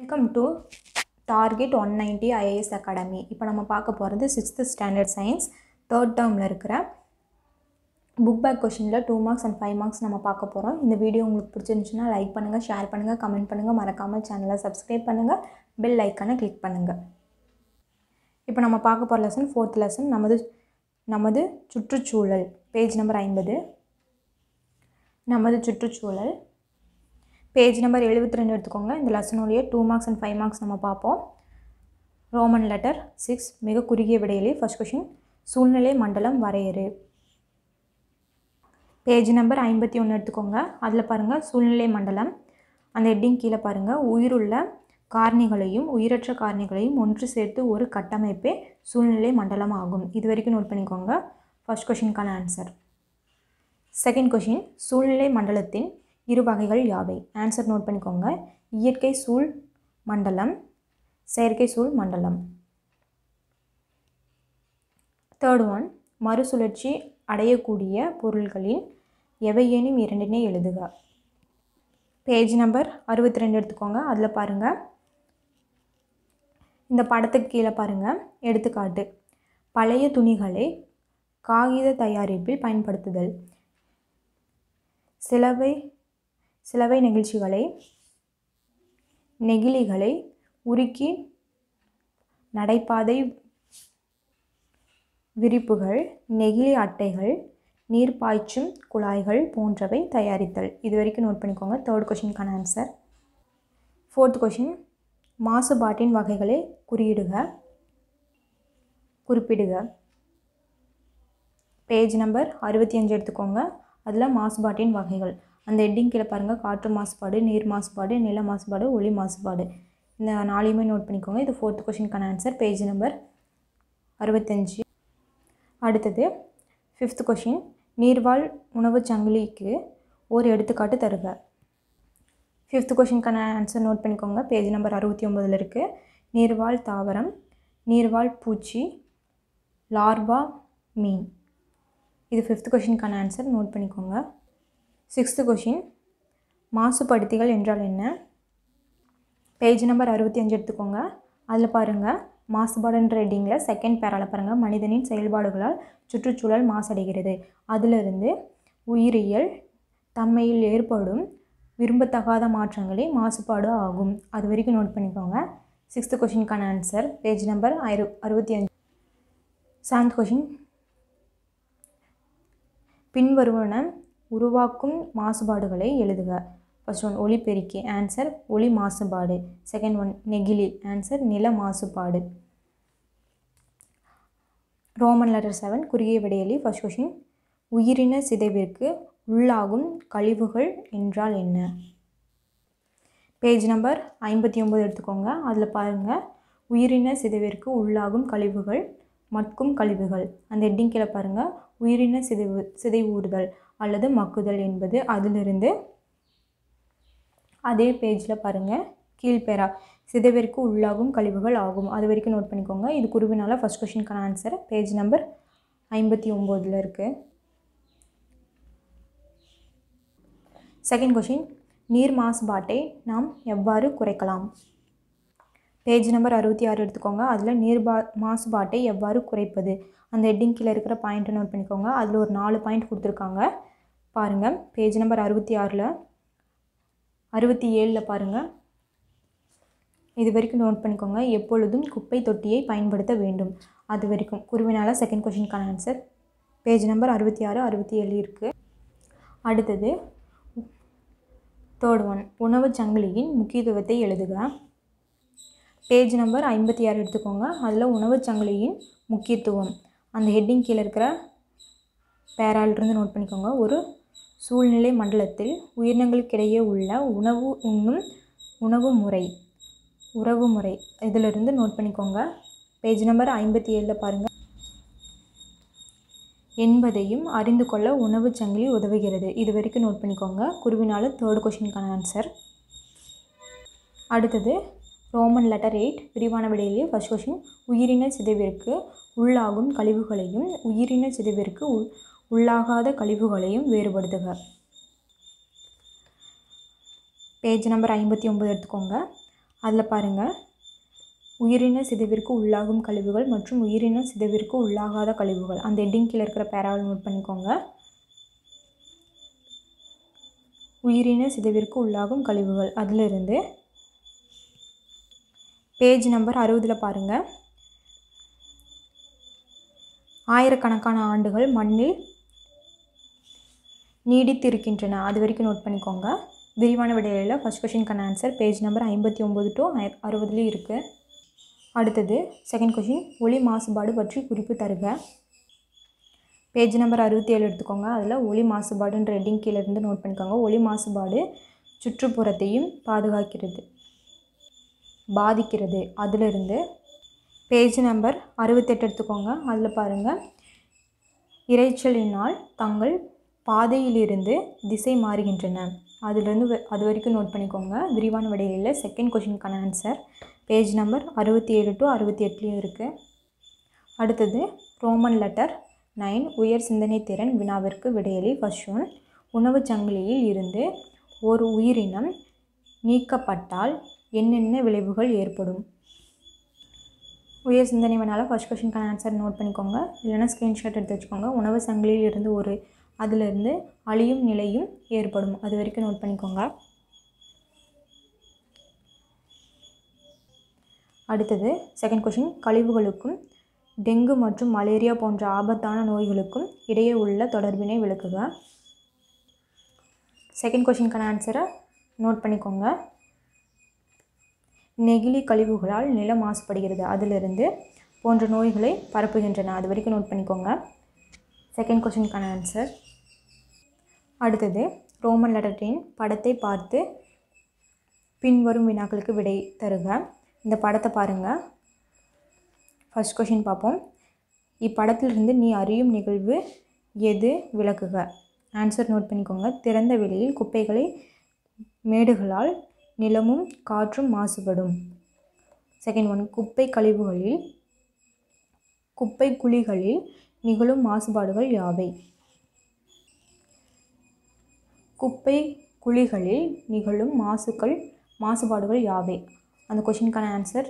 welcome to target one ninety IAS academy இப்போ நம்ம பார்க்க போகிறது சிக்ஸ்த்து ஸ்டாண்டர்ட் சயின்ஸ் தேர்ட் டேர்மில் இருக்கிற புக் பேக் கொஷினில் two marks and five marks நம்ம பார்க்க போகிறோம் இந்த வீடியோ உங்களுக்கு பிடிச்சிருந்துச்சுன்னா லைக் பண்ணுங்கள் ஷேர் பண்ணுங்கள் கமெண்ட் பண்ணுங்கள் மறக்காமல் சேனலை சப்ஸ்கிரைப் பண்ணுங்கள் பெல் ஐக்கானை கிளிக் பண்ணுங்கள் இப்போ நம்ம பார்க்க போகிற லெசன் ஃபோர்த் லெசன் நமது நமது சுற்றுச்சூழல் பேஜ் நம்பர் ஐம்பது நமது சுற்றுச்சூழல் பேஜ் நம்பர் எழுபத்தி ரெண்டு எடுத்துக்கோங்க இந்த லெசனோடைய two marks and five marks நம்ம பார்ப்போம் ரோமன் லெட்டர் சிக்ஸ் மிக குறுகிய விடையிலே ஃபஸ்ட் கொஷின் சூழ்நிலை மண்டலம் வரையறு பேஜ் நம்பர் ஐம்பத்தி ஒன்று எடுத்துக்கோங்க அதில் பாருங்கள் சூழ்நிலை மண்டலம் அந்த ஹெட்டிங் கீழே பாருங்கள் உயிருள்ள காரணிகளையும் உயிரற்ற காரணிகளையும் ஒன்று சேர்த்து ஒரு கட்டமைப்பே சூழ்நிலை மண்டலம் ஆகும் இது வரைக்கும் நோட் பண்ணிக்கோங்க ஃபர்ஸ்ட் கொஷினுக்கான ஆன்சர் செகண்ட் கொஷின் சூழ்நிலை மண்டலத்தின் இரு வகைகள் யாவை ஆன்சர் நோட் பண்ணிக்கோங்க இயற்கை சூழ் மண்டலம் செயற்கை சூழ் மண்டலம் தேர்ட் ஒன் மறுசுழற்சி அடையக்கூடிய பொருள்களின் எவையேனும் இரண்டினை எழுதுக பேஜ் நம்பர் அறுபத்தி ரெண்டு எடுத்துக்கோங்க அதில் பாருங்கள் இந்த படத்துக்கு கீழே பாருங்கள் எடுத்துக்காட்டு பழைய துணிகளை காகித தயாரிப்பில் பயன்படுத்துதல் சிலவை சிலவை நெகிழ்ச்சிகளை நெகிழிகளை உருக்கி நடைபாதை விரிப்புகள் நெகிழி அட்டைகள் நீர் பாய்ச்சும் குழாய்கள் போன்றவை தயாரித்தல் இது வரைக்கும் நோட் பண்ணிக்கோங்க தேர்ட் கொஷினுக்கான ஆன்சர் ஃபோர்த் கொஷின் மாசுபாட்டின் வகைகளை குறியிடுக குறிப்பிடுக பேஜ் நம்பர் அறுபத்தி அஞ்சு எடுத்துக்கோங்க அதில் மாசுபாட்டின் வகைகள் அந்த ஹெட்டிங் கீழே பாருங்கள் காற்று மாசுபாடு நீர் மாசுபாடு நில மாசுபாடு ஒளி மாசுபாடு இந்த நாளையுமே நோட் பண்ணிக்கோங்க இது ஃபோர்த் கொஷினுக்கான ஆன்சர் பேஜ் நம்பர் அறுபத்தஞ்சி அடுத்தது ஃபிஃப்த் கொஷின் நீர்வாழ் உணவு சங்கிலிக்கு ஒரு எடுத்துக்காட்டு தருக ஃபிஃப்த் கொஷினுக்கான ஆன்சர் நோட் பண்ணிக்கோங்க பேஜ் நம்பர் அறுபத்தி ஒம்பதில் இருக்குது நீர்வாழ் தாவரம் நீர்வாழ் பூச்சி லார்வா மீன் இது ஃபிஃப்த் கொஷினுக்கான ஆன்சர் நோட் பண்ணிக்கோங்க சிக்ஸ்த்து கொஷின் மாசுபடுத்திகள் என்றால் என்ன பேஜ் நம்பர் அறுபத்தி அஞ்சு எடுத்துக்கோங்க அதில் பாருங்கள் மாசுபாடுன்ற ரெட்டிங்கில் செகண்ட் பேரால் பாருங்கள் மனிதனின் செயல்பாடுகளால் சுற்றுச்சூழல் மாசடைகிறது அதிலிருந்து உயிரியல் தம்மையில் ஏற்படும் விரும்பத்தகாத மாற்றங்களே மாசுபாடு ஆகும் அது வரைக்கும் நோட் பண்ணிக்கோங்க சிக்ஸ்த்து கொஷினுக்கான ஆன்சர் பேஜ் நம்பர் அறு அறுபத்தி அஞ்சு செவன்த் கொஷின் பின்வருவன உருவாக்கும் மாசுபாடுகளை எழுதுக ஃபஸ்ட் ஒன் ஒளிப்பெருக்கி ஆன்சர் ஒளி மாசுபாடு செகண்ட் ஒன் நெகிழி ஆன்சர் நில மாசுபாடு ரோமன் லெட்டர் செவன் குறுகிய விடையலி ஃபஸ்ட் கொஷின் உயிரின சிதைவிற்கு உள்ளாகும் கழிவுகள் என்றால் என்ன பேஜ் நம்பர் ஐம்பத்தி ஒம்பது எடுத்துக்கோங்க அதில் பாருங்கள் உயிரின சிதைவிற்கு உள்ளாகும் கழிவுகள் மட்கும் கழிவுகள் அந்த ஹெட்டிங் கீழே பாருங்கள் உயிரின சிதைவு சிதைவூறுதல் அல்லது மக்குதல் என்பது அதிலிருந்து அதே பேஜில் பாருங்கள் கீழ்பேரா சிதைவிற்கு உள்ளாகும் கழிவுகள் ஆகும் அது வரைக்கும் நோட் பண்ணிக்கோங்க இது குருவினால் ஃபஸ்ட் கொஷினுக்கான ஆன்சர் பேஜ் நம்பர் ஐம்பத்தி ஒம்போதில் இருக்குது செகண்ட் கொஷின் நீர் மாசுபாட்டை நாம் எவ்வாறு குறைக்கலாம் பேஜ் நம்பர் அறுபத்தி ஆறு எடுத்துக்கோங்க அதில் நீர் பா மாசுபாட்டை எவ்வாறு குறைப்பது அந்த ஹெட்டிங் கீழே இருக்கிற பாயிண்ட்டை நோட் பண்ணிக்கோங்க அதில் ஒரு நாலு பாயிண்ட் கொடுத்துருக்காங்க பாருங்கள் பேஜ் நம்பர் அறுபத்தி ஆறில் அறுபத்தி ஏழில் பாருங்கள் இது வரைக்கும் நோட் பண்ணிக்கோங்க எப்பொழுதும் குப்பை தொட்டியை பயன்படுத்த வேண்டும் அது வரைக்கும் குருவினால் செகண்ட் கொஷினுக்கான ஆன்சர் பேஜ் நம்பர் அறுபத்தி ஆறு அறுபத்தி ஏழு இருக்குது அடுத்தது தேர்ட் ஒன் உணவு சங்கிலியின் முக்கியத்துவத்தை எழுதுக பேஜ் நம்பர் ஐம்பத்தி ஆறு எடுத்துக்கோங்க அதில் உணவு சங்கிலியின் முக்கியத்துவம் அந்த ஹெட்டிங் கீழே இருக்கிற பேராலிருந்து நோட் பண்ணிக்கோங்க ஒரு சூழ்நிலை மண்டலத்தில் உயிரினங்களுக்கிடையே உள்ள உணவு உண்ணும் உணவு முறை உறவு முறை இதிலிருந்து நோட் பண்ணிக்கோங்க பேஜ் நம்பர் ஐம்பத்தி ஏழில் பாருங்கள் என்பதையும் அறிந்து கொள்ள உணவு சங்கிலி உதவுகிறது இது வரைக்கும் நோட் பண்ணிக்கோங்க குருவினால தேர்ட் கொஷினுக்கான ஆன்சர் அடுத்தது ரோமன் லெட்டர் எயிட் விரிவான விடையிலே ஃபஸ்ட் கொஷின் உயிரின சிதைவிற்கு உள்ளாகும் கழிவுகளையும் உயிரின சிதைவிற்கு உள்ளாகாத கழிவுகளையும் வேறுபடுத்துக பேஜ் நம்பர் ஐம்பத்தி ஒம்பது எடுத்துக்கோங்க அதில் பாருங்கள் உயிரின சிதைவிற்கு உள்ளாகும் கழிவுகள் மற்றும் உயிரின சிதைவிற்கு உள்ளாகாத கழிவுகள் அந்த ஹெட்டிங் கீழே இருக்கிற பேராவில் நோட் பண்ணிக்கோங்க உயிரின சிதைவிற்கு உள்ளாகும் கழிவுகள் அதிலிருந்து பேஜ் நம்பர் அறுபதில் பாருங்கள் ஆயிரக்கணக்கான ஆண்டுகள் மண்ணில் நீடித்து இருக்கின்றன அது வரைக்கும் நோட் பண்ணிக்கோங்க விரிவான விடையில் ஃபஸ்ட் கொஷின்கான ஆன்சர் பேஜ் நம்பர் ஐம்பத்தி ஒம்பது டு அறுபதுலேயும் இருக்குது அடுத்தது செகண்ட் கொஷின் ஒளி மாசுபாடு பற்றி குறிப்பு தருக பேஜ் நம்பர் அறுபத்தி ஏழு எடுத்துக்கோங்க அதில் ஒளி மாசுபாடுன்ற ரெட்டிங் கீழே இருந்து நோட் பண்ணிக்கோங்க ஒளி மாசுபாடு சுற்றுப்புறத்தையும் பாதுகாக்கிறது பாதிக்கிறது அதிலிருந்து பேஜ் நம்பர் அறுபத்தெட்டு எடுத்துக்கோங்க அதில் பாருங்கள் இறைச்சலினால் தங்கள் பாதையிலிருந்து திசை மாறுகின்றன அதிலிருந்து அது வரைக்கும் நோட் பண்ணிக்கோங்க விரிவான விடையில் செகண்ட் கொஷினுக்கான ஆன்சர் பேஜ் நம்பர் அறுபத்தி ஏழு டு அறுபத்தி எட்டுலேயும் இருக்குது அடுத்தது ரோமன் லெட்டர் நைன் உயர் சிந்தனை திறன் வினாவிற்கு விடையலி ஃபர்ஸ்ட் உணவு சங்கிலியில் இருந்து ஒரு உயிரினம் நீக்கப்பட்டால் என்னென்ன விளைவுகள் ஏற்படும் உயர் சிந்தனை வேணாலும் ஃபஸ்ட் கொஷினுக்கான ஆன்சர் நோட் பண்ணிக்கோங்க இல்லைன்னா ஸ்க்ரீன்ஷாட் எடுத்து வச்சுக்கோங்க உணவு சங்கிலியில் இருந்து ஒரு அதிலிருந்து அழியும் நிலையும் ஏற்படும் அது வரைக்கும் நோட் பண்ணிக்கோங்க அடுத்தது செகண்ட் கொஷின் கழிவுகளுக்கும் டெங்கு மற்றும் மலேரியா போன்ற ஆபத்தான நோய்களுக்கும் இடையே உள்ள தொடர்பினை விளக்குக செகண்ட் கொஷினுக்கான ஆன்சரை நோட் பண்ணிக்கோங்க நெகிழி கழிவுகளால் நிலம் மாசுபடுகிறது அதிலிருந்து போன்ற நோய்களை பரப்புகின்றன அது வரைக்கும் நோட் பண்ணிக்கோங்க செகண்ட் கொஷினுக்கான ஆன்சர் அடுத்தது ரோமன் லெட்டரின் படத்தை பார்த்து பின்வரும் வினாக்களுக்கு விடை தருக இந்த படத்தை பாருங்கள் ஃபஸ்ட் கொஷின் பார்ப்போம் இப்படத்திலிருந்து நீ அறியும் நிகழ்வு எது விளக்குக ஆன்சர் நோட் பண்ணிக்கோங்க திறந்த வெளியில் குப்பைகளை மேடுகளால் நிலமும் காற்றும் மாசுபடும் செகண்ட் ஒன் குப்பை கழிவுகளில் குப்பை குழிகளில் நிகழும் மாசுபாடுகள் யாவை குப்பை குழிகளில் நிகழும் மாசுக்கள் மாசுபாடுகள் யாவை அந்த கொஷினுக்கான ஆன்சர்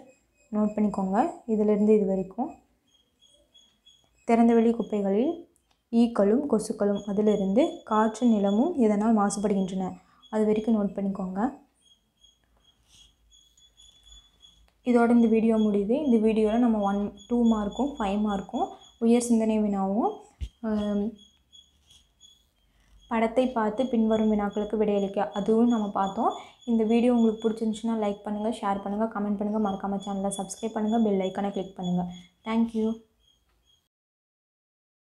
நோட் பண்ணிக்கோங்க இதிலிருந்து இது வரைக்கும் திறந்தவெளி குப்பைகளில் ஈக்களும் கொசுக்களும் அதிலிருந்து காற்று நிலமும் இதனால் மாசுபடுகின்றன அது வரைக்கும் நோட் பண்ணிக்கோங்க இதோட இந்த வீடியோ முடியுது இந்த வீடியோவில் நம்ம ஒன் டூ மார்க்கும் ஃபைவ் மார்க்கும் உயர் சிந்தனை வினாவும் படத்தை பார்த்து பின்வரும் வினாக்களுக்கு விடையளிக்க அதுவும் நம்ம பார்த்தோம் இந்த வீடியோ உங்களுக்கு பிடிச்சிருந்துச்சுன்னா லைக் பண்ணுங்கள் ஷேர் பண்ணுங்கள் கமெண்ட் பண்ணுங்கள் மறக்காமல் சேனலில் சப்ஸ்கிரைப் பண்ணுங்கள் பெல் ஐக்கானை கிளிக் பண்ணுங்கள் தேங்க்யூ